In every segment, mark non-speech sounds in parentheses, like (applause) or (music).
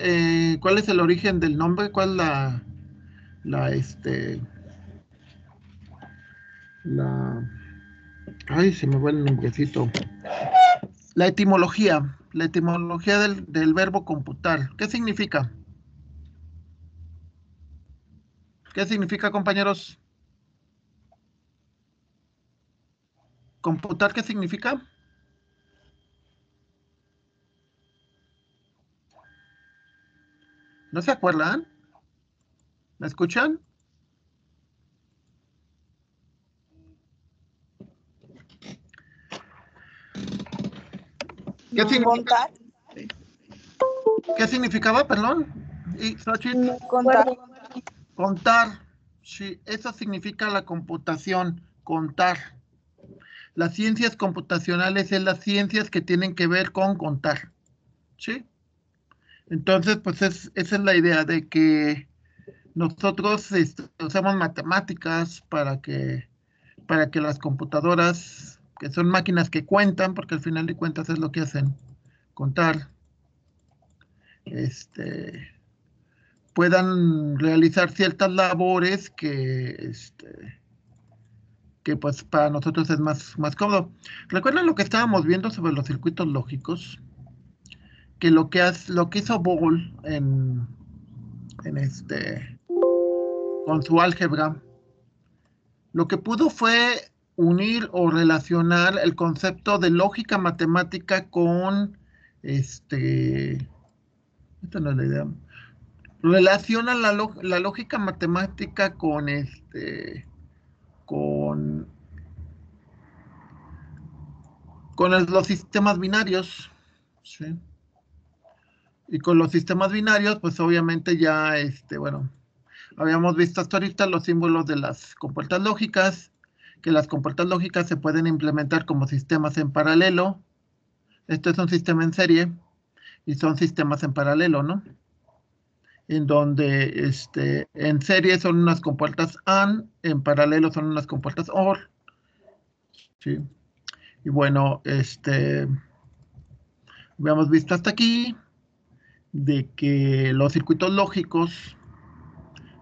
Eh, ¿Cuál es el origen del nombre? ¿Cuál es la, la, este, la, ay, se me vuelve el La etimología, la etimología del, del verbo computar, ¿qué significa? ¿Qué significa, compañeros? ¿Computar qué significa? ¿No se acuerdan? ¿Me escuchan? ¿Qué, significa? ¿Qué significaba? Perdón. contar. Contar. Sí, eso significa la computación, contar. Las ciencias computacionales son las ciencias que tienen que ver con contar. ¿Sí? Entonces, pues es, esa es la idea de que nosotros este, usamos matemáticas para que, para que las computadoras, que son máquinas que cuentan, porque al final de cuentas es lo que hacen, contar, este, puedan realizar ciertas labores que, este, que pues para nosotros es más, más cómodo. ¿Recuerdan lo que estábamos viendo sobre los circuitos lógicos? que lo que, lo que hizo Bogle en, en este, con su álgebra, lo que pudo fue unir o relacionar el concepto de lógica matemática con este esta no es la idea relaciona la, la, lógica matemática con este con con los sistemas binarios ¿sí? Y con los sistemas binarios, pues obviamente ya, este, bueno, habíamos visto hasta ahorita los símbolos de las compuertas lógicas, que las compuertas lógicas se pueden implementar como sistemas en paralelo. Esto es un sistema en serie y son sistemas en paralelo, ¿no? En donde este, en serie son unas compuertas AND, en paralelo son unas compuertas OR. ¿sí? Y bueno, este, habíamos visto hasta aquí de que los circuitos lógicos,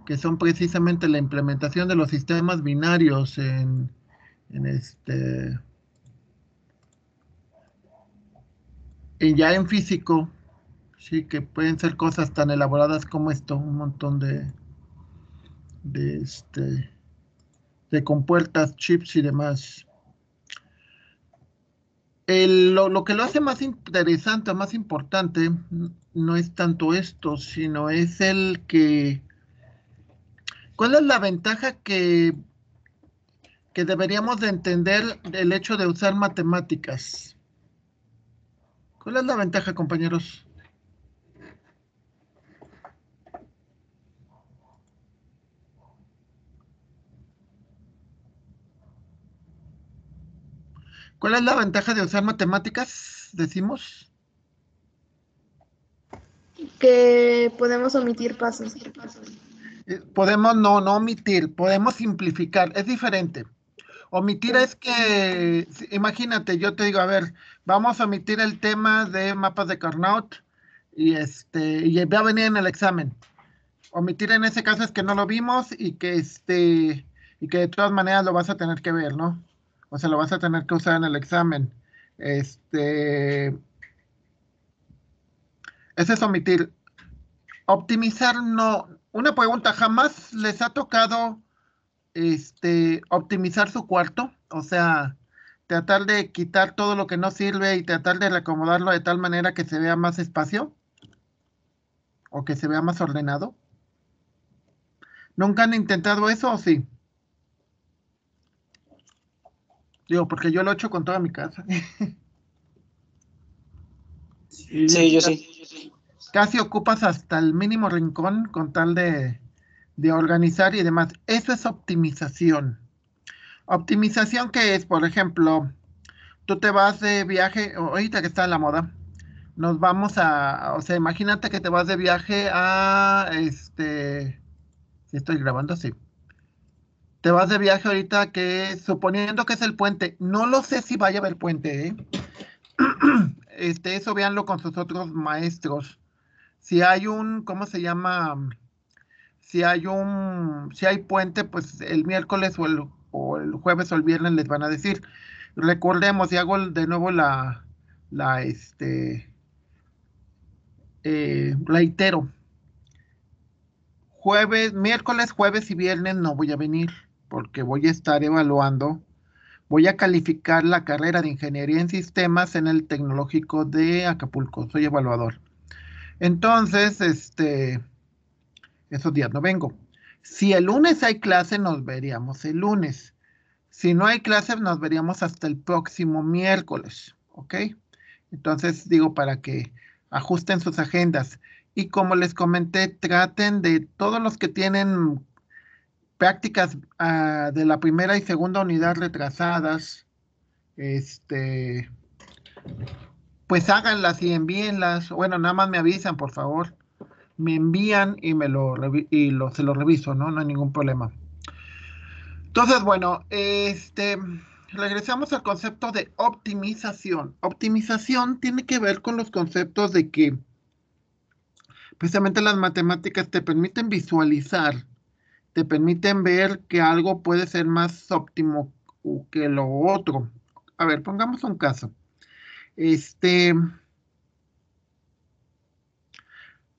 que son precisamente la implementación de los sistemas binarios en, en este ya en físico, sí, que pueden ser cosas tan elaboradas como esto, un montón de de este de compuertas, chips y demás lo, lo, que lo hace más interesante, más importante, no es tanto esto, sino es el que... ¿Cuál es la ventaja que, que deberíamos de entender el hecho de usar matemáticas? ¿Cuál es la ventaja, compañeros? ¿Cuál es la ventaja de usar matemáticas, decimos? Que podemos omitir pasos. Eh, podemos no, no omitir, podemos simplificar, es diferente. Omitir es que, imagínate, yo te digo, a ver, vamos a omitir el tema de mapas de Carnot y este, y va a venir en el examen. Omitir en ese caso es que no lo vimos y que este, y que de todas maneras lo vas a tener que ver, ¿no? o sea, lo vas a tener que usar en el examen. Este, ese es omitir. Optimizar no. Una pregunta, ¿jamás les ha tocado este, optimizar su cuarto? O sea, tratar de quitar todo lo que no sirve y tratar de reacomodarlo de tal manera que se vea más espacio o que se vea más ordenado. ¿Nunca han intentado eso o sí? Digo, porque yo lo echo con toda mi casa. sí, yo casi, sí. Casi ocupas hasta el mínimo rincón con tal de, organizar y demás. Eso es optimización. Optimización que es, por ejemplo, tú te vas de viaje, ahorita que está en la moda, nos vamos a, o sea, imagínate que te vas de viaje a, este, si estoy grabando, sí, te vas de viaje ahorita que suponiendo que es el puente, no lo sé si vaya a haber puente, ¿eh? (clears throat) este, eso véanlo con sus otros maestros. Si hay un, ¿cómo se llama? Si hay un, si hay puente, pues el miércoles o el, o el jueves o el viernes les van a decir. Recordemos, y hago de nuevo la, la, este, la eh, itero. jueves, miércoles, jueves y viernes no voy a venir porque voy a estar evaluando, voy a calificar la carrera de Ingeniería en Sistemas en el Tecnológico de Acapulco. Soy evaluador. Entonces, este, esos días no vengo. Si el lunes hay clase, nos veríamos el lunes. Si no hay clase, nos veríamos hasta el próximo miércoles, ¿ok? Entonces, digo, para que ajusten sus agendas. Y como les comenté, traten de todos los que tienen prácticas ah, de la primera y segunda unidad retrasadas, este, pues háganlas y envíenlas. Bueno, nada más me avisan, por favor. Me envían y me lo y lo, se lo reviso, ¿no? No hay ningún problema. Entonces, bueno, este, regresamos al concepto de optimización. Optimización tiene que ver con los conceptos de que precisamente las matemáticas te permiten visualizar te permiten ver que algo puede ser más óptimo que lo otro. A ver, pongamos un caso. Este,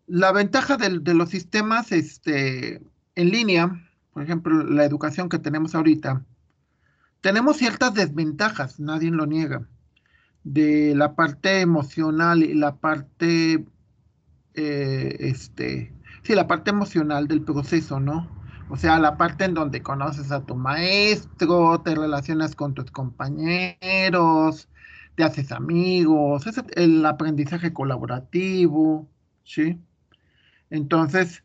la ventaja de, los sistemas este, en línea, por ejemplo, la educación que tenemos ahorita, tenemos ciertas desventajas, nadie lo niega, de la parte emocional y la parte, eh, este, sí, la parte emocional del proceso, ¿no? O sea, la parte en donde conoces a tu maestro, te relacionas con tus compañeros, te haces amigos, es el aprendizaje colaborativo, ¿sí? Entonces,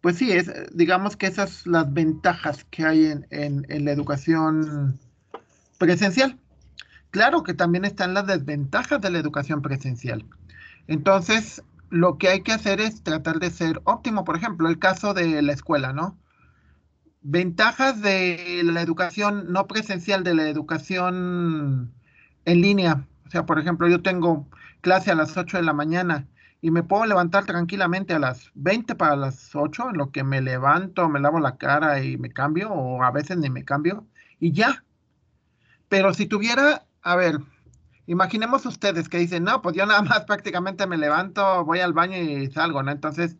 pues sí, es, digamos que esas son las ventajas que hay en la educación presencial. Claro que también están las desventajas de la educación presencial. Entonces, lo que hay que hacer es tratar de ser óptimo. Por ejemplo, el caso de la escuela, ¿no? Ventajas de la educación no presencial, de la educación en línea. O sea, por ejemplo, yo tengo clase a las 8 de la mañana y me puedo levantar tranquilamente a las 20 para las 8, en lo que me levanto, me lavo la cara y me cambio, o a veces ni me cambio, y ya. Pero si tuviera, a ver, imaginemos ustedes que dicen, no, pues yo nada más (laughs) prácticamente me levanto, voy al baño y salgo, ¿no? Entonces,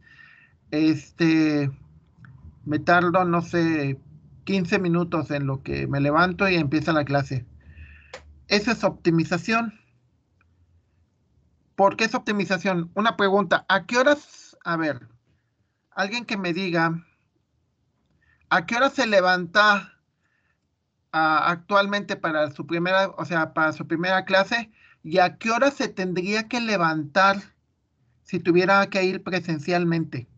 este, me tardo, no sé, 15 minutos en lo que me levanto y empieza la clase. Esa es optimización. ¿Por qué es optimización? Una pregunta, ¿a qué horas? A ver, alguien que me diga, ¿a qué hora se levanta actualmente para su primera, o sea, para su primera clase? ¿Y a qué hora se tendría que levantar si tuviera que ir presencialmente?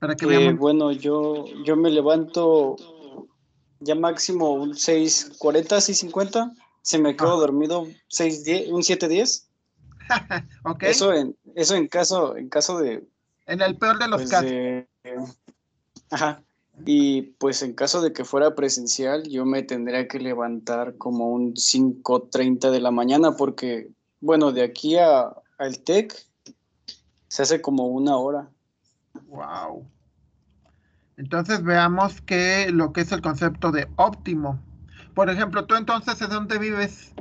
que eh, Bueno, yo, yo me levanto ya máximo un 6.40, 50, Se me quedo dormido 6, un 7.10. (laughs) okay. Eso en, eso en caso, en caso de. En el peor de los pues, casos. ajá. Y pues en caso de que fuera presencial, yo me tendría que levantar como un 5.30 de la mañana, porque, bueno, de aquí a, al TEC se hace como una hora. Wow. Entonces veamos que lo que es el concepto de óptimo. Por ejemplo, tú entonces, en dónde vives?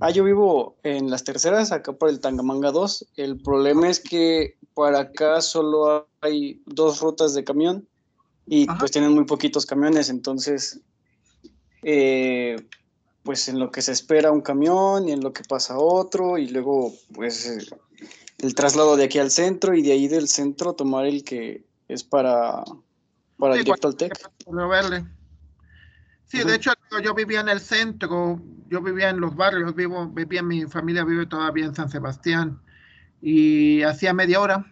Ah, yo vivo en las terceras, acá por el Tangamanga 2. El problema es que para acá solo hay dos rutas de camión y pues tienen muy poquitos camiones, entonces eh, pues en lo que se espera un camión y en lo que pasa otro y luego pues el traslado de aquí al centro y de ahí del centro tomar el que es para, para el Sí, de hecho yo vivía en el centro, yo vivía en los barrios, vivo, vivía, mi familia vive todavía en San Sebastián y hacía media hora,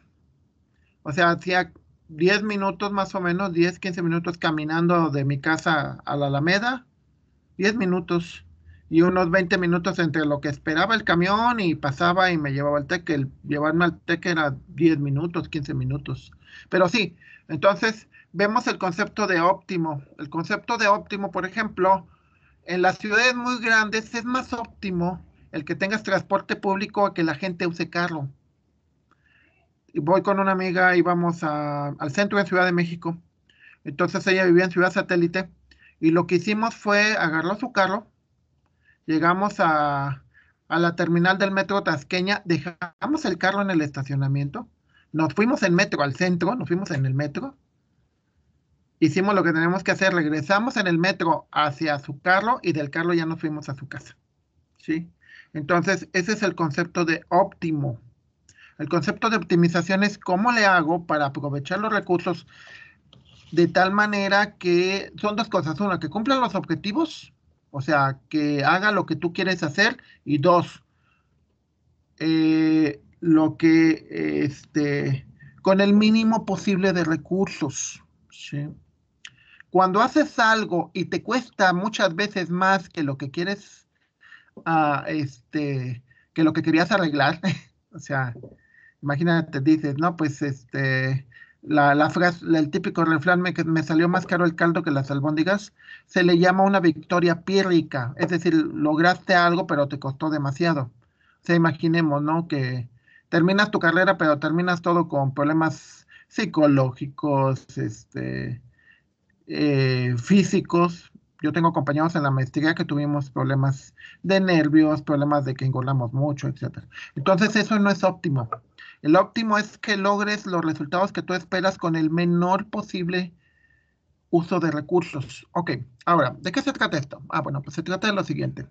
o sea, hacía 10 minutos más o menos, 10, 15 minutos caminando de mi casa a la Alameda, 10 minutos y unos 20 minutos entre lo que esperaba el camión y pasaba y me llevaba el teque El llevarme al teque era 10 minutos, 15 minutos. Pero sí, entonces vemos el concepto de óptimo. El concepto de óptimo, por ejemplo, en las ciudades muy grandes es más óptimo el que tengas transporte público a que la gente use carro. Y voy con una amiga íbamos al centro de Ciudad de México. Entonces ella vivía en Ciudad Satélite y lo que hicimos fue agarrar su carro, llegamos a, la terminal del metro Tasqueña, dejamos el carro en el estacionamiento, nos fuimos en metro al centro, nos fuimos en el metro, hicimos lo que tenemos que hacer, regresamos en el metro hacia su carro y del carro ya nos fuimos a su casa. ¿Sí? Entonces, ese es el concepto de óptimo. El concepto de optimización es cómo le hago para aprovechar los recursos de tal manera que son dos cosas. Una, que cumplan los objetivos o sea, que haga lo que tú quieres hacer. Y dos, eh, lo que, este, con el mínimo posible de recursos. ¿sí? Cuando haces algo y te cuesta muchas veces más que lo que quieres, ah, este, que lo que querías arreglar, (laughs) o sea, imagínate, dices, no, pues este, la, frase, el típico refrán me, que me salió más caro el caldo que las albóndigas, se le llama una victoria pírrica, es decir, lograste algo pero te costó demasiado. O sea, imaginemos, ¿no? Que terminas tu carrera pero terminas todo con problemas psicológicos, este, eh, físicos. Yo tengo compañeros en la maestría que tuvimos problemas de nervios, problemas de que engolamos mucho, etcétera. Entonces eso no es óptimo. El óptimo es que logres los resultados que tú esperas con el menor posible uso de recursos. Ok, ahora, ¿de qué se trata esto? Ah, bueno, pues se trata de lo siguiente.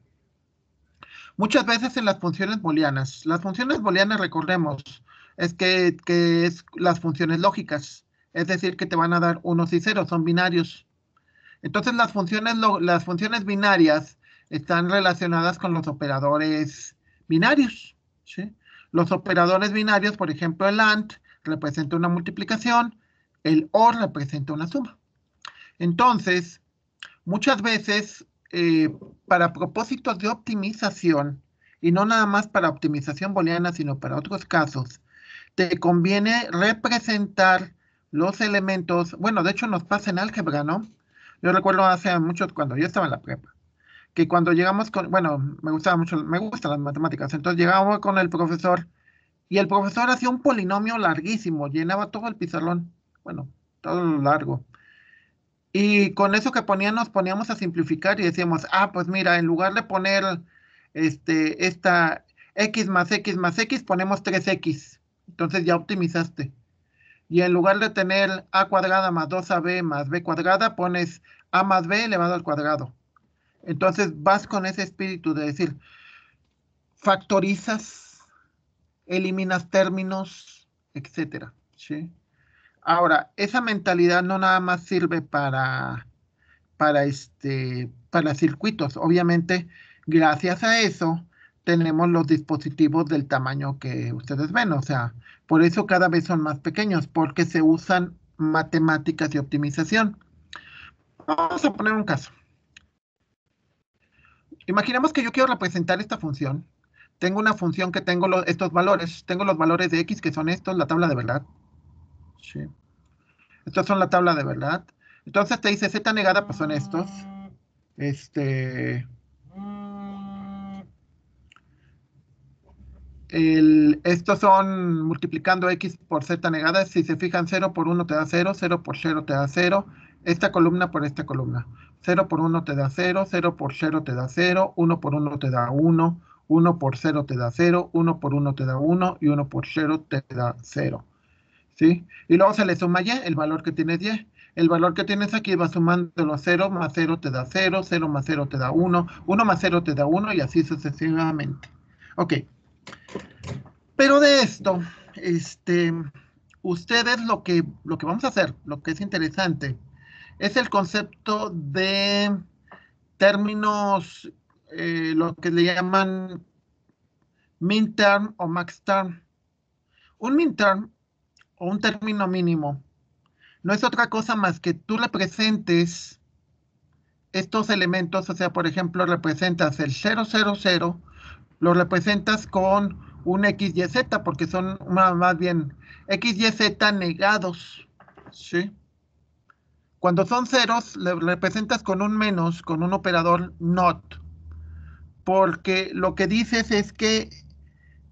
Muchas veces en las funciones booleanas, las funciones booleanas, recordemos, es que, que es las funciones lógicas, es decir, que te van a dar unos y ceros, son binarios. Entonces las funciones, las funciones binarias están relacionadas con los operadores binarios, ¿sí? Los operadores binarios, por ejemplo, el AND representa una multiplicación, el OR representa una suma. Entonces, muchas veces, eh, para propósitos de optimización, y no nada más para optimización booleana, sino para otros casos, te conviene representar los elementos, bueno, de hecho nos pasa en álgebra, ¿no? Yo recuerdo hace muchos, cuando yo estaba en la prepa, que cuando llegamos con, bueno, me gustaba mucho, me gustan las matemáticas, entonces llegamos con el profesor y el profesor hacía un polinomio larguísimo, llenaba todo el pizarrón, bueno, todo lo largo. Y con eso que ponía nos poníamos a simplificar y decíamos, ah, pues mira, en lugar de poner este, esta x más x más x, ponemos 3x. Entonces ya optimizaste. Y en lugar de tener a cuadrada más 2ab más b cuadrada, pones a más b elevado al cuadrado. Entonces vas con ese espíritu de decir, factorizas, eliminas términos, etcétera. ¿sí? Ahora, esa mentalidad no nada más sirve para, para, este, para circuitos. Obviamente, gracias a eso, tenemos los dispositivos del tamaño que ustedes ven. O sea, por eso cada vez son más pequeños, porque se usan matemáticas y optimización. Vamos a poner un caso. Imaginemos que yo quiero representar esta función. Tengo una función que tengo estos valores. Tengo los valores de x que son estos, la tabla de verdad. Sí. Estos son la tabla de verdad. Entonces te dice z negada, pues son estos. Este... estos son multiplicando x por z negada. Si se fijan, 0 por 1 te da 0, 0 por 0 te da 0. Esta columna por esta columna. 0 por 1 te da 0, 0 por 0 te da 0, 1 por 1 te da 1, 1 por 0 te da 0, 1 por 1 te da 1 y 1 por 0 te da 0. ¿Sí? Y luego se le suma y, el valor que tienes y. El valor que tienes aquí va sumándolo 0 más 0 te da 0, 0 más 0 te da 1, 1 más 0 te da 1 y así sucesivamente. Ok. Pero de esto, este, ustedes lo que, lo que vamos a hacer, lo que es interesante, es el concepto de términos, eh, lo que le llaman min o maxterm Un min o un término mínimo no es otra cosa más que tú representes estos elementos, o sea, por ejemplo, representas el 000, lo representas con un x y z porque son más bien x y z negados, ¿sí? Cuando son ceros, lo representas con un menos, con un operador not, porque lo que dices es que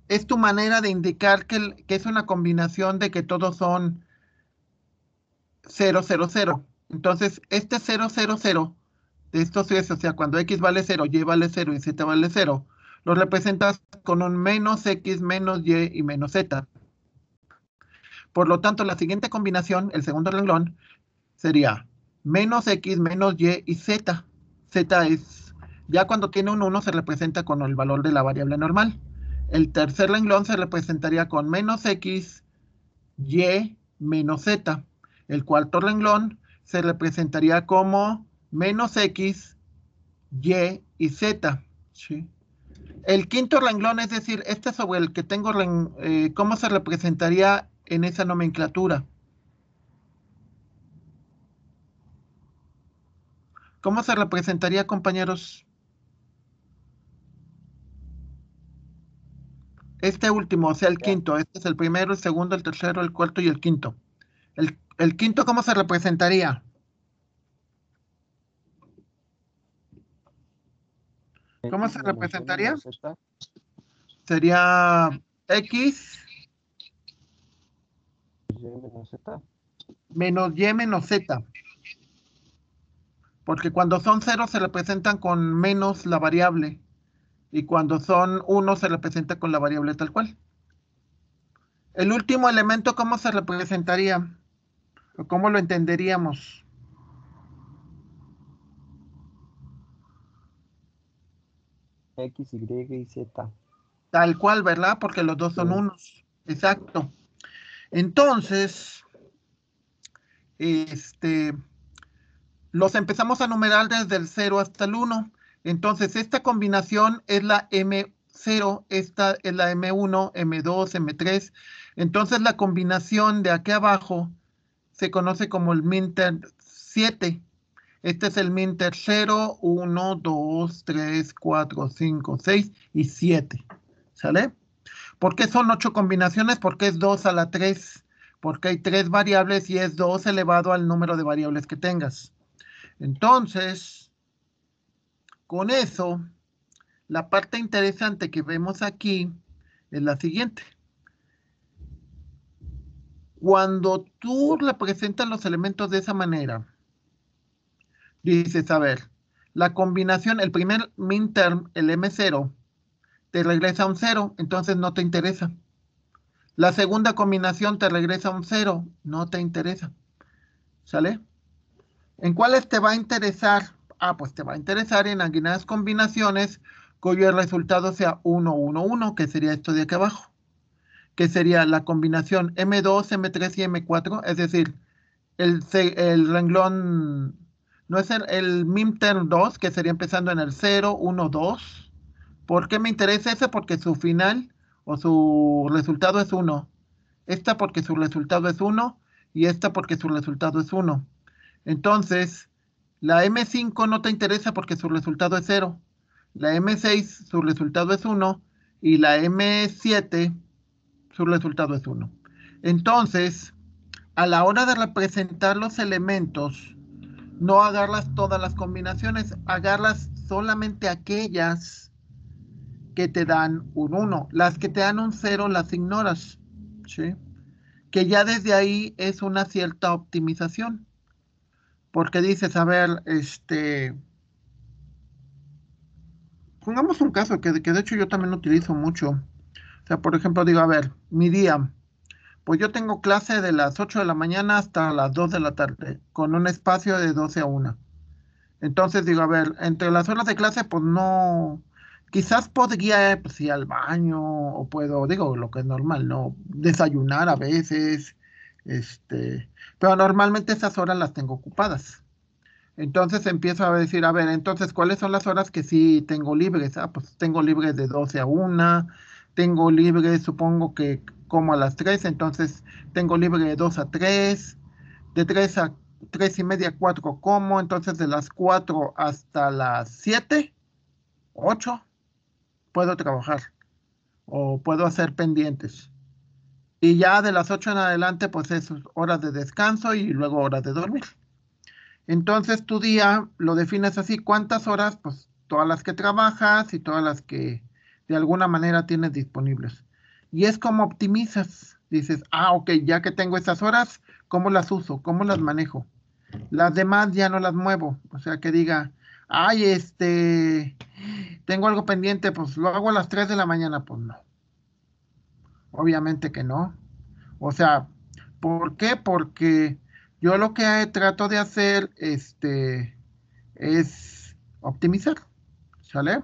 es tu manera de indicar que, es una combinación de que todos son 0, 0, 0. Entonces, este 0, 0, 0 de estos es, o sea, cuando x vale 0, y vale 0 y z vale 0, lo representas con un menos x, menos y y menos z. Por lo tanto, la siguiente combinación, el segundo renglón, sería menos x menos y y z. z es, ya cuando tiene un 1 se representa con el valor de la variable normal. El tercer renglón se representaría con menos x, y menos z. El cuarto renglón se representaría como menos x, y y z. El quinto renglón, es decir, este sobre el que tengo, eh, ¿cómo se representaría en esa nomenclatura? ¿Cómo se representaría, compañeros? Este último, o sea, el quinto. Este es el primero, el segundo, el tercero, el cuarto y el quinto. ¿El, quinto cómo se representaría? Eh, ¿Cómo se representaría? Sería X menos Y menos Z porque cuando son ceros se representan con menos la variable y cuando son uno se representa con la variable tal cual. El último elemento, ¿cómo se representaría? ¿Cómo lo entenderíamos? X, Y y Z. Tal cual, ¿verdad? Porque los dos son unos. Exacto. Entonces, este, los empezamos a numerar desde el 0 hasta el 1. Entonces, esta combinación es la M0, esta es la M1, M2, M3. Entonces, la combinación de aquí abajo se conoce como el Minter 7. Este es el Minter 0, 1, 2, 3, 4, 5, 6 y 7. ¿Sale? ¿Por qué son 8 combinaciones? Porque es 2 a la 3. Porque hay 3 variables y es 2 elevado al número de variables que tengas. Entonces, con eso, la parte interesante que vemos aquí es la siguiente. Cuando tú representas los elementos de esa manera, dices, a ver, la combinación, el primer minterm, el M0, te regresa un 0, entonces no te interesa. La segunda combinación te regresa un 0, no te interesa. ¿Sale? ¿En cuáles te va a interesar? Ah, pues te va a interesar en algunas combinaciones cuyo resultado sea 1, 1, 1, que sería esto de aquí abajo, que sería la combinación M2, M3 y M4, es decir, el, el renglón, no es el, el 2, que sería empezando en el 0, 1, 2. ¿Por qué me interesa ese? Porque su final o su resultado es 1. Esta porque su resultado es 1 y esta porque su resultado es 1. Entonces, la M5 no te interesa porque su resultado es 0. La M6, su resultado es 1. Y la M7, su resultado es 1. Entonces, a la hora de representar los elementos, no agarras todas las combinaciones, agarras solamente aquellas que te dan un 1. Las que te dan un 0 las ignoras. ¿sí? Que ya desde ahí es una cierta optimización porque dices, a ver, este, pongamos un caso que, de hecho yo también utilizo mucho. O sea, por ejemplo, digo, a ver, mi día, pues yo tengo clase de las 8 de la mañana hasta las 2 de la tarde, con un espacio de 12 a 1. Entonces digo, a ver, entre las horas de clase, pues no, quizás podría pues, ir al baño, o puedo, digo, lo que es normal, ¿no? Desayunar a veces, este, pero normalmente esas horas las tengo ocupadas. Entonces empiezo a decir, a ver, entonces, ¿cuáles son las horas que sí tengo libres? Ah, pues tengo libres de 12 a 1, tengo libre, supongo que como a las 3, entonces tengo libre de 2 a 3, de 3 a 3 y media, 4 como, entonces de las 4 hasta las 7, 8, puedo trabajar o puedo hacer pendientes. Y ya de las 8 en adelante, pues es horas de descanso y luego horas de dormir. Entonces tu día lo defines así, cuántas horas, pues todas las que trabajas y todas las que de alguna manera tienes disponibles. Y es como optimizas, dices, ah, ok, ya que tengo esas horas, ¿cómo las uso? ¿Cómo las manejo? Las demás ya no las muevo, o sea que diga, ay, este, tengo algo pendiente, pues lo hago a las 3 de la mañana, pues no. Obviamente que no. O sea, ¿por qué? Porque yo lo que trato de hacer este, es optimizar, ¿sale?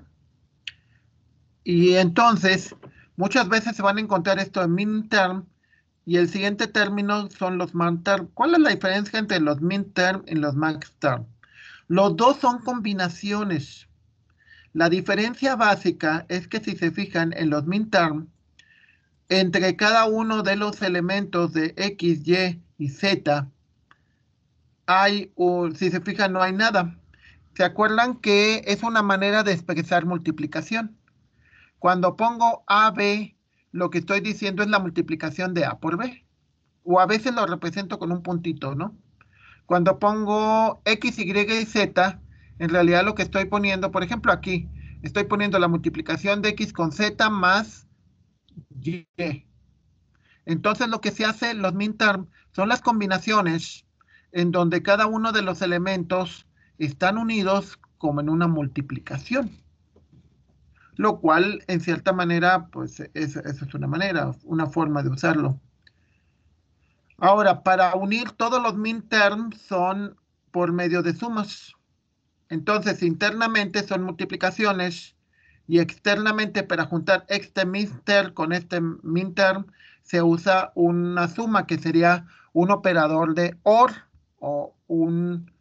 Y entonces, muchas veces se van a encontrar esto en MinTerm y el siguiente término son los maxterm. ¿Cuál es la diferencia entre los MinTerm y los maxterm? Los dos son combinaciones. La diferencia básica es que si se fijan en los MinTerm, entre cada uno de los elementos de X, Y y Z, hay, o si se fijan, no hay nada. ¿Se acuerdan que es una manera de expresar multiplicación? Cuando pongo b. lo que estoy diciendo es la multiplicación de A por B. O a veces lo represento con un puntito, ¿no? Cuando pongo X, Y y Z, en realidad lo que estoy poniendo, por ejemplo aquí, estoy poniendo la multiplicación de X con Z más y. Entonces lo que se hace en los minterms son las combinaciones en donde cada uno de los elementos están unidos como en una multiplicación. Lo cual, en cierta manera, pues esa es una manera, una forma de usarlo. Ahora, para unir todos los minterms son por medio de sumas. Entonces, internamente son multiplicaciones y externamente para juntar este minter con este minterm se usa una suma que sería un operador de OR o un...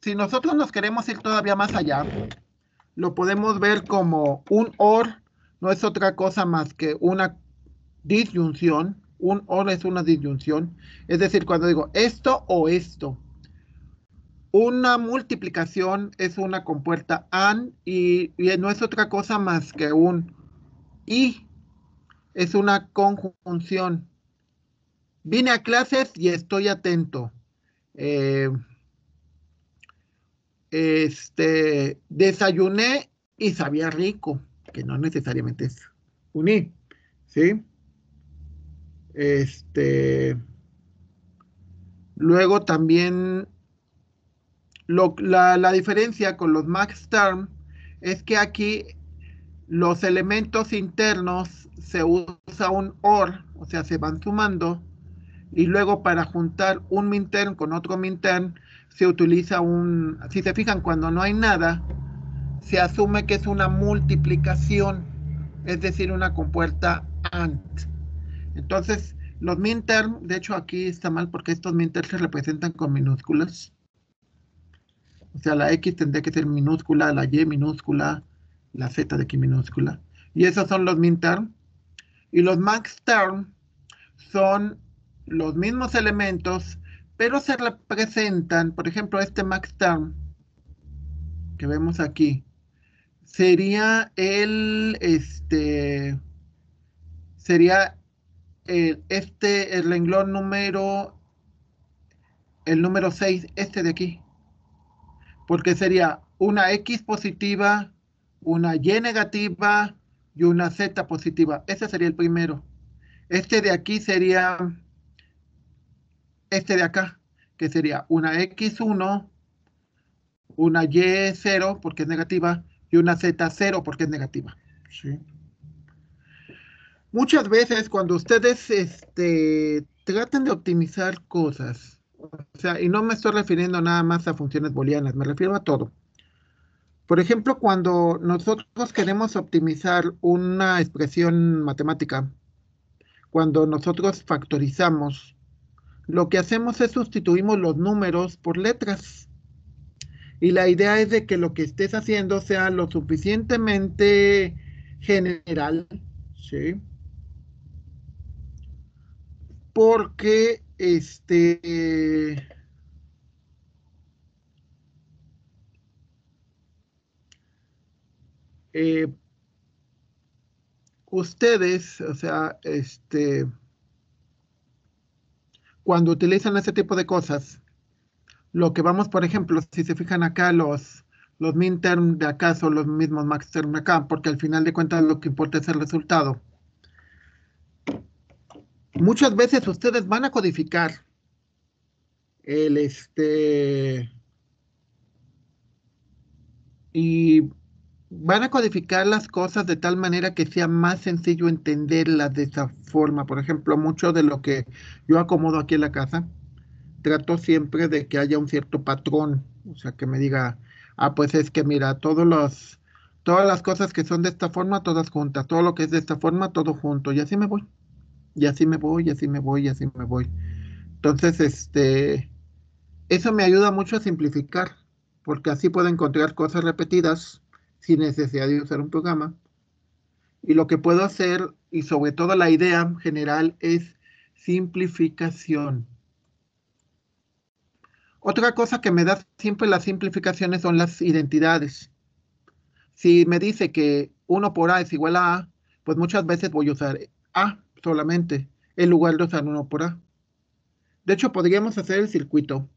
Si nosotros nos queremos ir todavía más allá, lo podemos ver como un OR no es otra cosa más que una disyunción. Un OR es una disyunción. Es decir, cuando digo esto o esto, una multiplicación es una compuerta AND y, no es otra cosa más que un y. Es una conjunción. Vine a clases y estoy atento. Eh, este, desayuné y sabía rico, que no necesariamente es uní, ¿sí? Este, luego también la, diferencia con los Max Term es que aquí los elementos internos se usa un OR, o sea, se van sumando, y luego para juntar un MinTerm con otro MinTerm se utiliza un, si se fijan, cuando no hay nada, se asume que es una multiplicación, es decir, una compuerta AND. Entonces, los MinTerm, de hecho aquí está mal porque estos MinTerm se representan con minúsculas. O sea, la X tendría que ser minúscula, la Y minúscula, la Z de aquí minúscula. Y esos son los min term. Y los max term son los mismos elementos, pero se representan, por ejemplo, este max term que vemos aquí, sería el, este, sería el, este, el renglón número, el número 6, este de aquí porque sería una X positiva, una Y negativa y una Z positiva. Ese sería el primero. Este de aquí sería, este de acá, que sería una X1, una Y0 porque es negativa y una Z0 porque es negativa. Sí. Muchas veces cuando ustedes este, traten de optimizar cosas, o sea, y no me estoy refiriendo nada más a funciones booleanas, me refiero a todo. Por ejemplo, cuando nosotros queremos optimizar una expresión matemática, cuando nosotros factorizamos, lo que hacemos es sustituimos los números por letras. Y la idea es de que lo que estés haciendo sea lo suficientemente general, ¿sí? Porque este. Eh, ustedes, o sea, este, cuando utilizan este tipo de cosas, lo que vamos, por ejemplo, si se fijan acá, los, los de acá son los mismos max term acá, porque al final de cuentas lo que importa es el resultado. Muchas veces ustedes van a codificar el este y van a codificar las cosas de tal manera que sea más sencillo entenderlas de esa forma. Por ejemplo, mucho de lo que yo acomodo aquí en la casa, trato siempre de que haya un cierto patrón. O sea, que me diga, ah, pues es que mira, todos los, todas las cosas que son de esta forma, todas juntas, todo lo que es de esta forma, todo junto, y así me voy y así me voy, y así me voy, y así me voy. Entonces, este, eso me ayuda mucho a simplificar, porque así puedo encontrar cosas repetidas sin necesidad de usar un programa. Y lo que puedo hacer, y sobre todo la idea general, es simplificación. Otra cosa que me da siempre las simplificaciones son las identidades. Si me dice que 1 por A es igual a A, pues muchas veces voy a usar A solamente, en lugar de usar uno por A. De hecho, podríamos hacer el circuito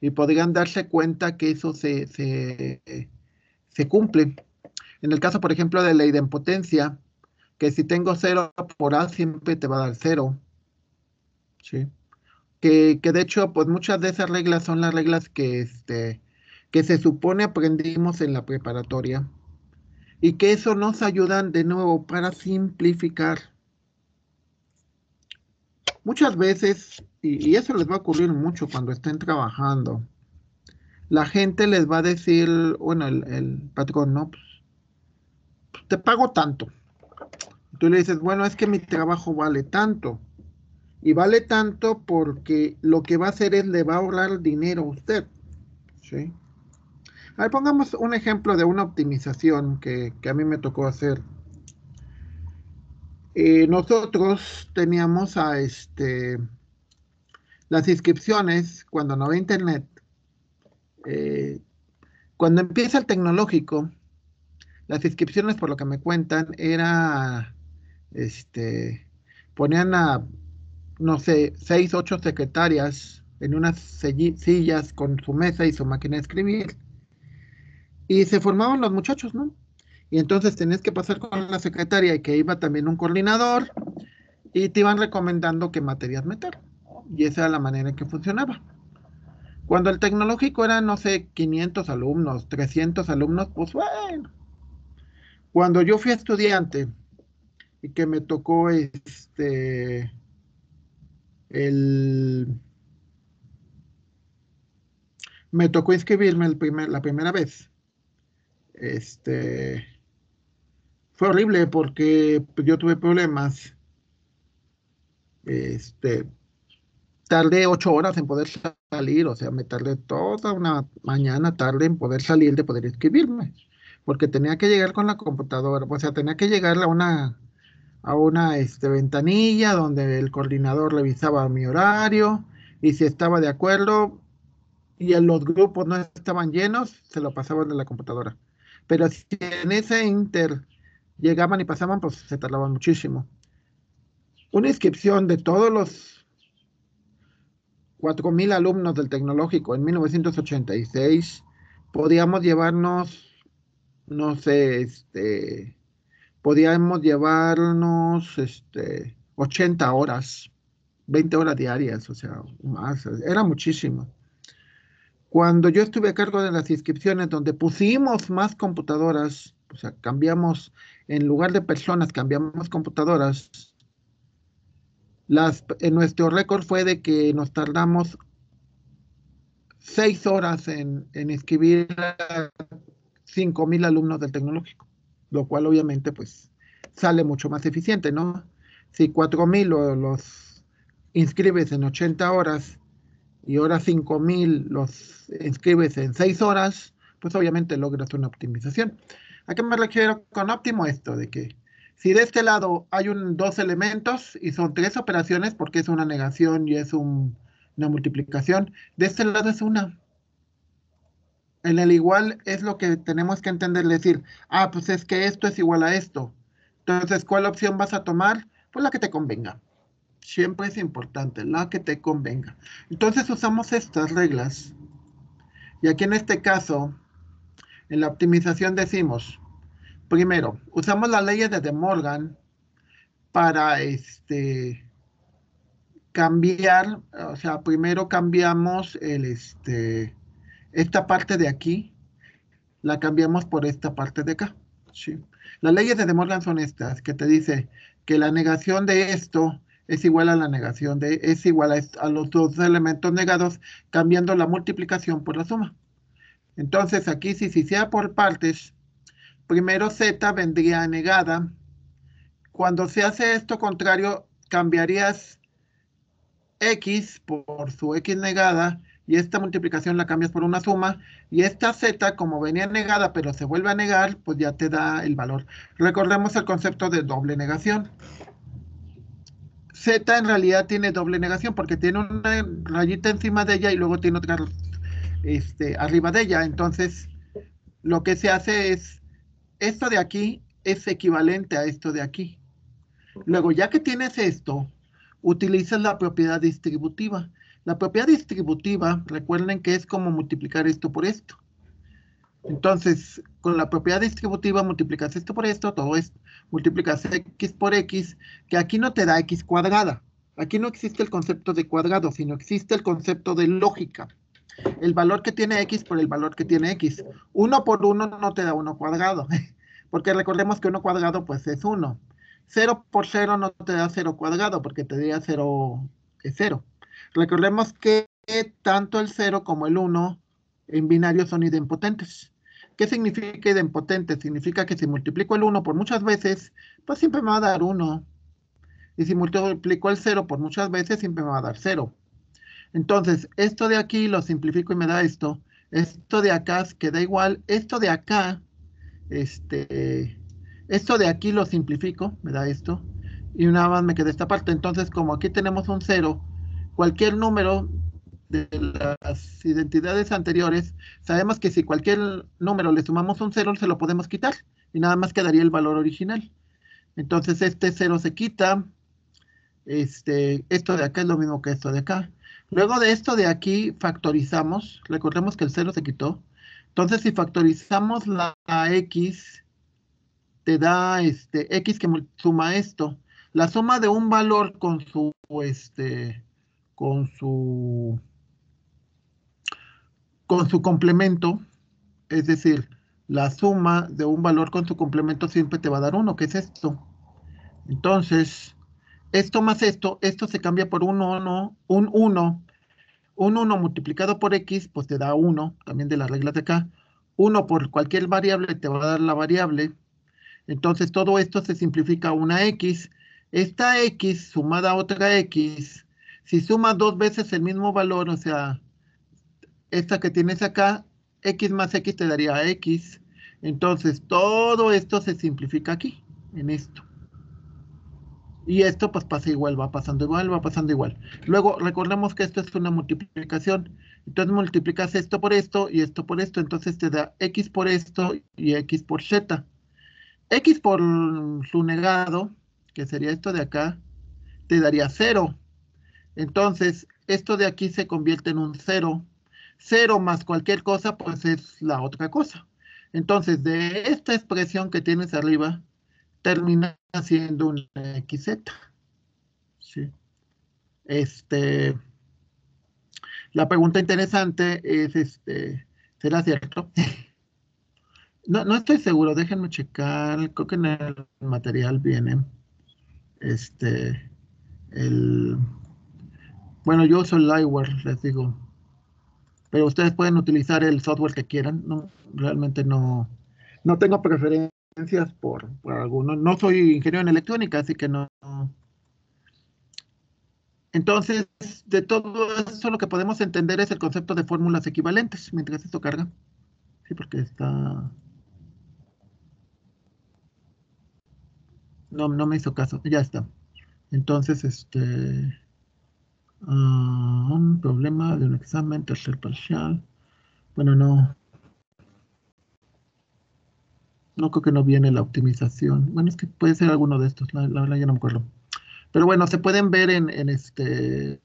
y podrían darse cuenta que eso se, cumple. En el caso, por ejemplo, de la idempotencia, que si tengo 0 por A siempre te va a dar cero. ¿Sí? Que, de hecho, pues muchas de esas reglas son las reglas que, este, que se supone aprendimos en la preparatoria. Y que eso nos ayudan de nuevo para simplificar Muchas veces, y, eso les va a ocurrir mucho cuando estén trabajando, la gente les va a decir, bueno, el, patrón, ¿no? Pues, pues, te pago tanto. Tú le dices, bueno, es que mi trabajo vale tanto. Y vale tanto porque lo que va a hacer es le va a ahorrar dinero a usted. ¿Sí? A ver, pongamos un ejemplo de una optimización que, que a mí me tocó hacer eh, nosotros teníamos a este, las inscripciones cuando no había internet. Eh, cuando empieza el tecnológico, las inscripciones, por lo que me cuentan, era, este, ponían a, no sé, seis, ocho secretarias en unas sillas con su mesa y su máquina de escribir. Y se formaban los muchachos, ¿no? y entonces tenías que pasar con la secretaria y que iba también un coordinador y te iban recomendando qué materias meter. Y esa era la manera en que funcionaba. Cuando el tecnológico era, no sé, 500 alumnos, 300 alumnos, pues bueno. Cuando yo fui estudiante y que me tocó este, el, me tocó inscribirme el primer, la primera vez. Este, fue horrible porque pues, yo tuve problemas. Este, tardé ocho horas en poder salir, o sea, me tardé toda una mañana tarde en poder salir de poder escribirme. porque tenía que llegar con la computadora, o sea, tenía que llegar a una, a una este, ventanilla donde el coordinador revisaba mi horario y si estaba de acuerdo y los grupos no estaban llenos, se lo pasaban de la computadora. Pero si en ese inter llegaban y pasaban, pues se tardaban muchísimo. Una inscripción de todos los 4.000 alumnos del tecnológico en 1986, podíamos llevarnos, no sé, este, podíamos llevarnos este, 80 horas, 20 horas diarias, o sea, era muchísimo cuando yo estuve a cargo de las inscripciones, donde pusimos más computadoras o sea, cambiamos, en lugar de personas, cambiamos computadoras. Las, en nuestro récord fue de que nos tardamos seis horas en, en inscribir a 5.000 alumnos del tecnológico, lo cual obviamente pues sale mucho más eficiente, ¿no? Si 4.000 los inscribes en 80 horas y ahora 5.000 los inscribes en seis horas, pues obviamente logras una optimización. ¿A qué me refiero con óptimo esto? De que si de este lado hay dos elementos y son tres operaciones porque es una negación y es una multiplicación, de este lado es una. En el igual es lo que tenemos que entender, decir, ah, pues es que esto es igual a esto. Entonces, ¿cuál opción vas a tomar? Pues la que te convenga. Siempre es importante, la que te convenga. Entonces usamos estas reglas. Y aquí en este caso, en la optimización decimos, primero, usamos las leyes de De Morgan para este, cambiar, o sea, primero cambiamos el, este, esta parte de aquí, la cambiamos por esta parte de acá. ¿sí? Las leyes de De Morgan son estas, que te dice que la negación de esto es igual a la negación de, es igual a los dos elementos negados, cambiando la multiplicación por la suma. Entonces aquí si se hiciera por partes, primero z vendría negada. Cuando se hace esto contrario, cambiarías x por su x negada y esta multiplicación la cambias por una suma, y esta z, como venía negada pero se vuelve a negar, pues ya te da el valor. Recordemos el concepto de doble negación. z en realidad tiene doble negación porque tiene una rayita encima de ella y luego tiene otra este, arriba de ella. Entonces, lo que se hace es, esto de aquí es equivalente a esto de aquí. Luego, ya que tienes esto, utilizas la propiedad distributiva. La propiedad distributiva, recuerden que es como multiplicar esto por esto. Entonces, con la propiedad distributiva multiplicas esto por esto, todo esto, multiplicas x por x, que aquí no te da x cuadrada. Aquí no existe el concepto de cuadrado, sino existe el concepto de lógica el valor que tiene X por el valor que tiene X. 1 por 1 no te da 1 cuadrado, (laughs) porque recordemos que 1 cuadrado pues es 1. 0 por 0 no te da 0 cuadrado, porque te diría 0 es 0. Recordemos que tanto el 0 como el 1 en binario son idempotentes. ¿Qué significa idempotente? Significa que si multiplico el 1 por muchas veces, pues siempre me va a dar 1. Y si multiplico el 0 por muchas veces, siempre me va a dar 0. Entonces, esto de aquí lo simplifico y me da esto. Esto de acá queda igual. Esto de acá, este, esto de aquí lo simplifico, me da esto. Y nada más me queda esta parte. Entonces, como aquí tenemos un cero, cualquier número de las identidades anteriores, sabemos que si cualquier número le sumamos un cero, se lo podemos quitar. Y nada más quedaría el valor original. Entonces, este cero se quita. Este, esto de acá es lo mismo que esto de acá. Luego de esto de aquí factorizamos, recordemos que el 0 se quitó. Entonces si factorizamos la, x, te da este x que suma esto. La suma de un valor con su, este, con su, con su complemento, es decir, la suma de un valor con su complemento siempre te va a dar 1, que es esto. Entonces, esto más esto, esto se cambia por un 1, un 1. Un 1 multiplicado por x, pues te da 1, también de las reglas de acá. 1 por cualquier variable te va a dar la variable. Entonces todo esto se simplifica a una x. Esta x sumada a otra x, si sumas dos veces el mismo valor, o sea, esta que tienes acá, x más x te daría x. Entonces todo esto se simplifica aquí, en esto. Y esto pues pasa igual, va pasando igual, va pasando igual. Luego recordemos que esto es una multiplicación. Entonces multiplicas esto por esto y esto por esto. Entonces te da x por esto y x por z. x por su negado, que sería esto de acá, te daría cero. Entonces esto de aquí se convierte en un 0. Cero más cualquier cosa pues es la otra cosa. Entonces de esta expresión que tienes arriba, termina siendo un XZ. ¿sí? Este, la pregunta interesante es, este, ¿será cierto? (laughs) No, no estoy seguro, déjenme checar, creo que en el material viene, este, el, bueno, yo uso Lightware, les digo, pero ustedes pueden utilizar el software que quieran, no, realmente no, no tengo preferencia por, alguno. algunos. No soy ingeniero en electrónica, así que no. Entonces, de todo eso lo que podemos entender es el concepto de fórmulas equivalentes, mientras esto carga. Sí, porque está... No, no me hizo caso, ya está. Entonces, este... Ah, un problema de un examen, tercer parcial. Bueno, no, no creo que no viene la optimización. Bueno, es que puede ser alguno de estos, la, verdad ya no me acuerdo. Pero bueno, se pueden ver en, este...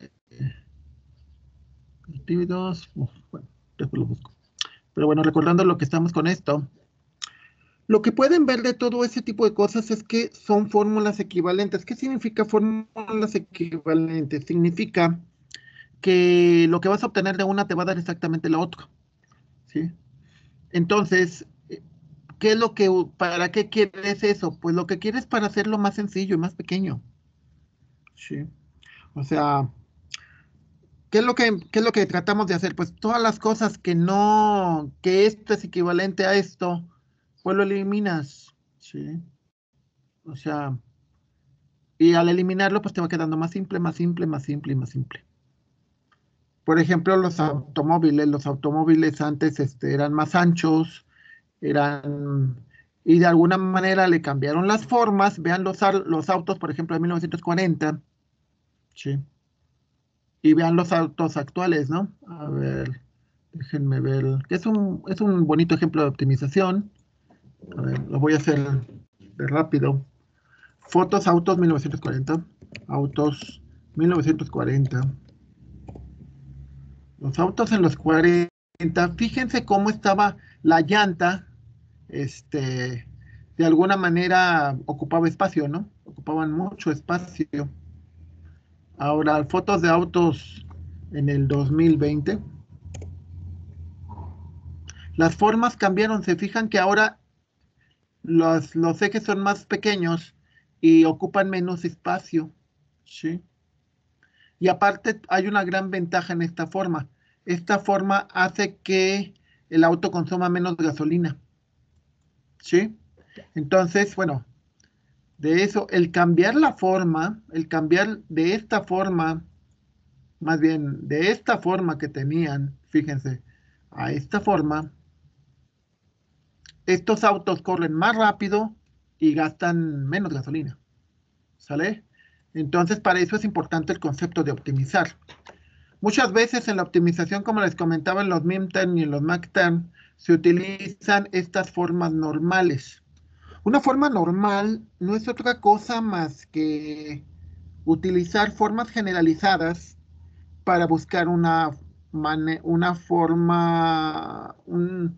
bueno, después lo busco. Pero bueno, recordando lo que estamos con esto, lo que pueden ver de todo ese tipo de cosas es que son fórmulas equivalentes. ¿Qué significa fórmulas equivalentes? Significa que lo que vas a obtener de una te va a dar exactamente la otra. ¿sí? Entonces, ¿Qué es lo que, para qué quieres eso? Pues lo que quieres para hacerlo más sencillo y más pequeño. Sí. O sea, ¿qué es lo que, qué es lo que tratamos de hacer? Pues todas las cosas que no, que esto es equivalente a esto, pues lo eliminas. Sí. O sea, y al eliminarlo, pues te va quedando más simple, más simple, más simple y más simple. Por ejemplo, los automóviles, los automóviles antes este, eran más anchos, eran y de alguna manera le cambiaron las formas. Vean los, los autos, por ejemplo, de 1940. Sí. Y vean los autos actuales, ¿no? A ver, déjenme ver. Es un, es un bonito ejemplo de optimización. A ver, lo voy a hacer de rápido. Fotos, autos 1940. Autos 1940. Los autos en los 40. Fíjense cómo estaba la llanta este, de alguna manera ocupaba espacio, ¿no? Ocupaban mucho espacio. Ahora, fotos de autos en el 2020. Las formas cambiaron, se fijan que ahora los, los ejes son más pequeños y ocupan menos espacio, ¿sí? Y aparte hay una gran ventaja en esta forma. Esta forma hace que el auto consuma menos gasolina. ¿sí? Entonces, bueno, de eso, el cambiar la forma, el cambiar de esta forma, más bien de esta forma que tenían, fíjense, a esta forma, estos autos corren más rápido y gastan menos gasolina, ¿sale? Entonces, para eso es importante el concepto de optimizar. Muchas veces en la optimización, como les comentaba en los MIMTEM y en los MACTAN se utilizan estas formas normales. Una forma normal no es otra cosa más que utilizar formas generalizadas para buscar una, una forma, una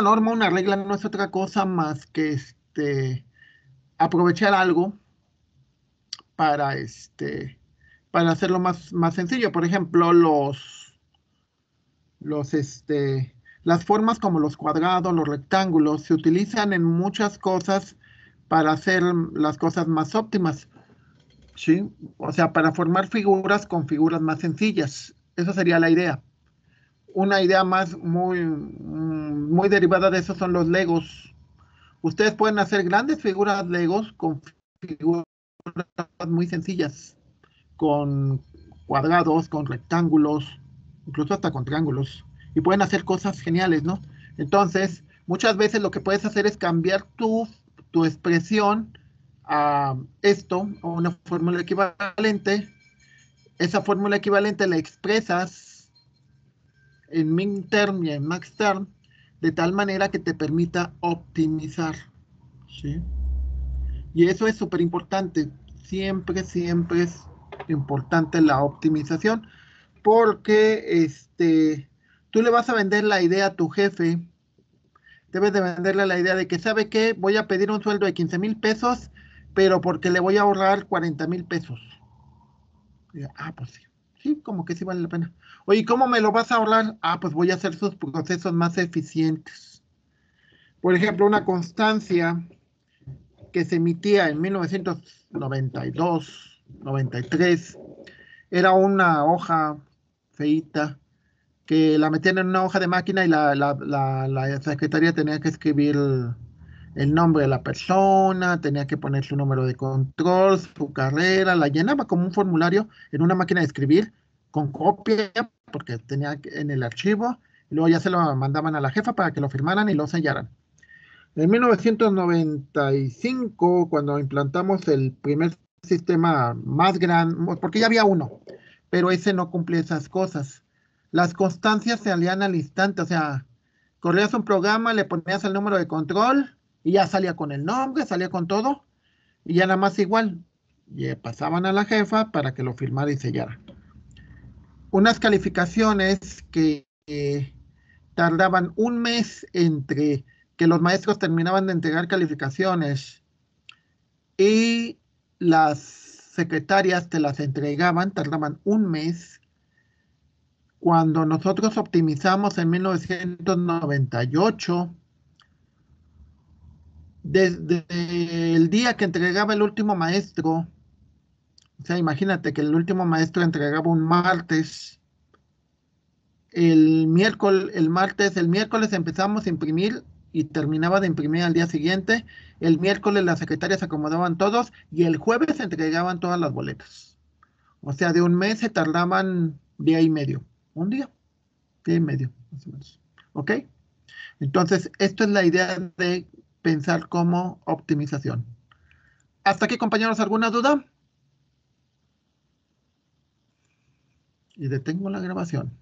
norma, una regla no es otra cosa más que este, aprovechar algo para, este, para hacerlo más, más sencillo. Por ejemplo, los los este, las formas como los cuadrados, los rectángulos, se utilizan en muchas cosas para hacer las cosas más óptimas. ¿sí? O sea, para formar figuras con figuras más sencillas. Esa sería la idea. Una idea más muy, mm, muy derivada de eso son los legos. Ustedes pueden hacer grandes figuras legos con figuras muy sencillas, con cuadrados, con rectángulos, incluso hasta con triángulos, y pueden hacer cosas geniales, ¿no? Entonces, muchas veces lo que puedes hacer es cambiar tu, expresión a esto, o una fórmula equivalente, esa fórmula equivalente la expresas en minterm y en maxterm de tal manera que te permita optimizar. ¿sí? Y eso es súper importante. Siempre, siempre es importante la optimización porque este, tú le vas a vender la idea a tu jefe, debes de venderle la idea de que, ¿sabe qué? Voy a pedir un sueldo de 15 mil pesos, pero porque le voy a ahorrar 40 mil pesos. ah, pues sí, sí, como que sí vale la pena. Oye, ¿cómo me lo vas a ahorrar? Ah, pues voy a hacer sus procesos más eficientes. Por ejemplo, una constancia que se emitía en 1992, 93, era una hoja que la metían en una hoja de máquina y la, la, secretaria tenía que escribir el, el, nombre de la persona, tenía que poner su número de control, su carrera, la llenaba como un formulario en una máquina de escribir con copia, porque tenía en el archivo, y luego ya se lo mandaban a la jefa para que lo firmaran y lo sellaran. En 1995, cuando implantamos el primer sistema más grande, porque ya había uno, pero ese no cumplía esas cosas. Las constancias se alían al instante, o sea, corrías un programa, le ponías el número de control y ya salía con el nombre, salía con todo y ya nada más igual. Y eh, pasaban a la jefa para que lo firmara y sellara. Unas calificaciones que eh, tardaban un mes entre que los maestros terminaban de entregar calificaciones y las secretarias te las entregaban, tardaban un mes. Cuando nosotros optimizamos en 1998, desde el día que entregaba el último maestro, o sea, imagínate que el último maestro entregaba un martes, el miércoles, el martes, el miércoles empezamos a imprimir y terminaba de imprimir al día siguiente el miércoles las secretarias acomodaban todos y el jueves entregaban todas las boletas. O sea, de un mes se tardaban día y medio. Un día, día y medio, más o menos. ¿Ok? Entonces, esto es la idea de pensar como optimización. Hasta aquí, compañeros, ¿alguna duda? Y detengo la grabación.